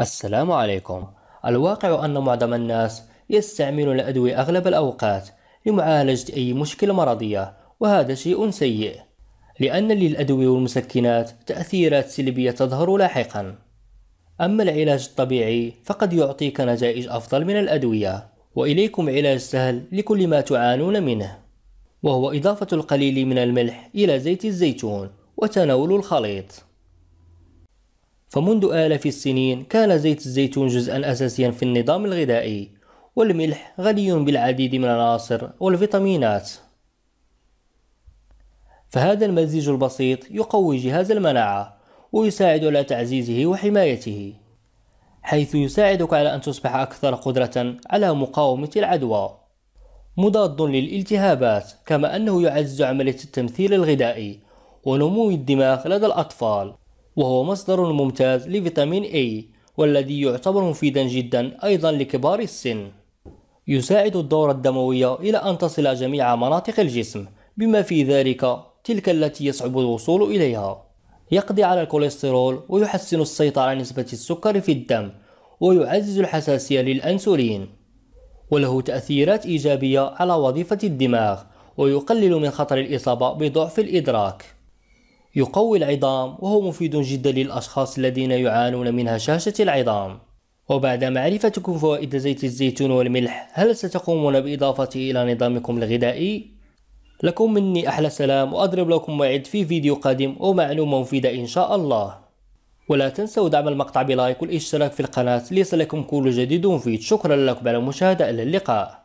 السلام عليكم الواقع أن معظم الناس يستعملون الأدوية أغلب الأوقات لمعالجة أي مشكلة مرضية وهذا شيء سيء لأن للأدوية والمسكنات تأثيرات سلبية تظهر لاحقا أما العلاج الطبيعي فقد يعطيك نتائج أفضل من الأدوية وإليكم علاج سهل لكل ما تعانون منه وهو إضافة القليل من الملح إلى زيت الزيتون وتناول الخليط فمنذ آلاف السنين كان زيت الزيتون جزءا أساسيا في النظام الغذائي والملح غني بالعديد من العناصر والفيتامينات فهذا المزيج البسيط يقوي جهاز المناعة ويساعد على تعزيزه وحمايته حيث يساعدك على أن تصبح أكثر قدرة على مقاومة العدوى مضاد للالتهابات كما أنه يعزز عملية التمثيل الغذائي ونمو الدماغ لدى الأطفال وهو مصدر ممتاز لفيتامين A والذي يعتبر مفيدا جدا أيضا لكبار السن يساعد الدورة الدموية إلى أن تصل جميع مناطق الجسم بما في ذلك تلك التي يصعب الوصول إليها يقضي على الكوليسترول ويحسن السيطرة على نسبة السكر في الدم ويعزز الحساسية للأنسولين وله تأثيرات إيجابية على وظيفة الدماغ ويقلل من خطر الإصابة بضعف الإدراك يقوي العظام وهو مفيد جدا للأشخاص الذين يعانون من هشاشة العظام وبعد معرفتكم فوائد زيت الزيتون والملح هل ستقومون بإضافته إلى نظامكم الغذائي؟ لكم مني أحلى سلام وأضرب لكم موعد في فيديو قادم ومعلومة مفيدة إن شاء الله ولا تنسوا دعم المقطع بلايك والاشتراك في القناة ليصلكم كل جديد ومفيد شكرا لكم على المشاهدة إلى اللقاء